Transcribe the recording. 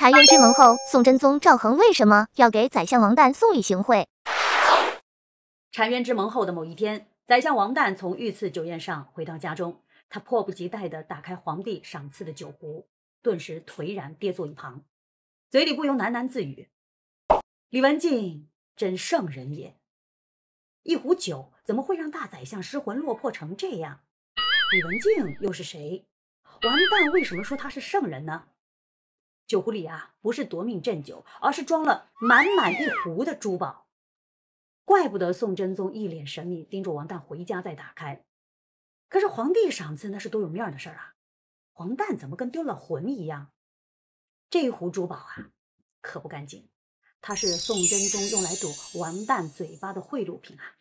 澶渊之盟后，宋真宗赵恒为什么要给宰相王旦送礼行贿？澶渊之盟后的某一天，宰相王旦从御赐酒宴上回到家中，他迫不及待地打开皇帝赏赐的酒壶，顿时颓然跌坐一旁，嘴里不由喃喃自语：“李文静真圣人也！一壶酒怎么会让大宰相失魂落魄成这样？李文静又是谁？王旦为什么说他是圣人呢？”酒壶里啊，不是夺命鸩酒，而是装了满满一壶的珠宝。怪不得宋真宗一脸神秘，叮嘱王旦回家再打开。可是皇帝赏赐那是多有面儿的事儿啊，王旦怎么跟丢了魂一样？这一壶珠宝啊，可不干净，它是宋真宗用来堵王旦嘴巴的贿赂品啊。